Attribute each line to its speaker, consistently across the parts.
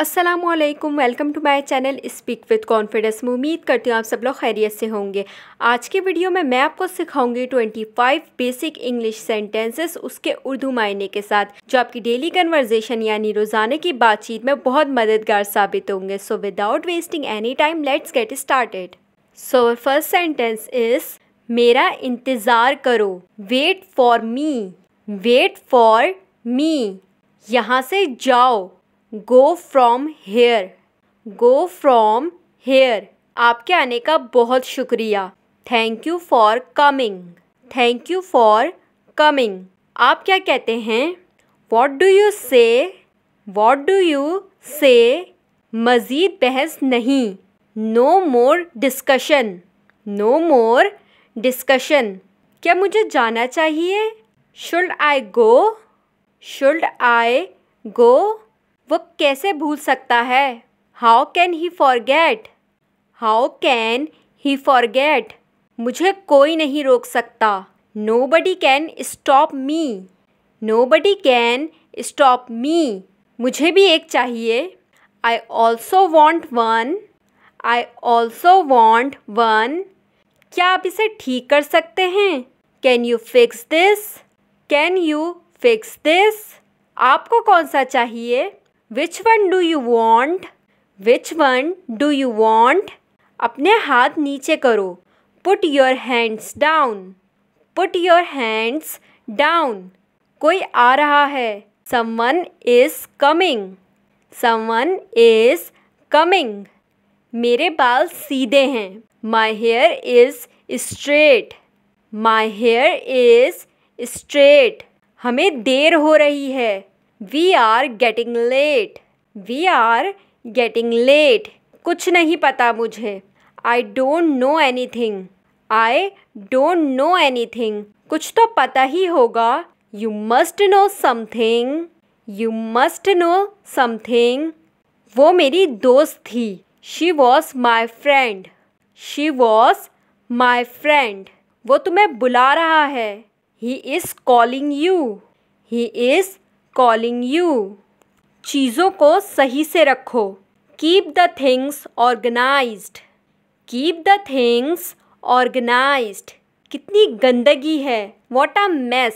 Speaker 1: Aslam welcome to my channel speak with confidence में उम्मीद करती हूँ आप सब लोग खैरियत से होंगे आज के वीडियो में मैं आपको सिखाऊंगी 25 बेसिक इंग्लिश सेंटेंसेस उसके उर्दू मायने के साथ जो आपकी डेली कन्वर्जेशन यानी रोज़ाना की बातचीत में बहुत मददगार साबित होंगे so without wasting any time let's get started so first sentence is मेरा इंतज़ार करो wait for me wait for me यहाँ से जाओ go from here go from here आपके आने का बहुत शुक्रिया thank you for coming thank you for coming आप क्या कहते हैं what do you say what do you say मज़ीद बहस नहीं no more discussion no more discussion क्या मुझे जाना चाहिए शुल्ड आई गो शुल्ड आई गो वह कैसे भूल सकता है how can he forget how can he forget मुझे कोई नहीं रोक सकता nobody can stop me nobody can stop me मुझे भी एक चाहिए I also want one I also want one क्या आप इसे ठीक कर सकते हैं can you fix this can you fix this आपको कौन सा चाहिए which one do you want which one do you want अपने हाथ नीचे करो put your hands down put your hands down कोई आ रहा है someone is coming someone is coming मेरे बाल सीधे हैं my hair is straight my hair is straight हमें देर हो रही है we are getting late we are getting late कुछ नहीं पता मुझे I don't know anything I don't know anything कुछ तो पता ही होगा you must know something you must know something वो मेरी दोस्त थी she was my friend she was my friend वो तुम्हें बुला रहा है he is calling you he is calling you चीज़ों को सही से रखो keep the things organize keep the things organize कितनी गंदगी है what a mess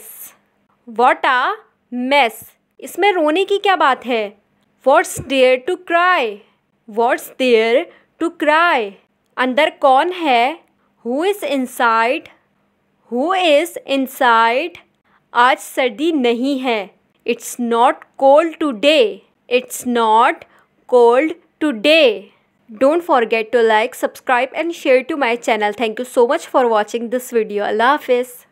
Speaker 1: what a mess इसमें रोने की क्या बात है what's there to cry what's there to cry अंदर कौन है who is inside who is inside आज सर्दी नहीं है It's not cold today. It's not cold today. Don't forget to like, subscribe and share to my channel. Thank you so much for watching this video. Allah Hafiz.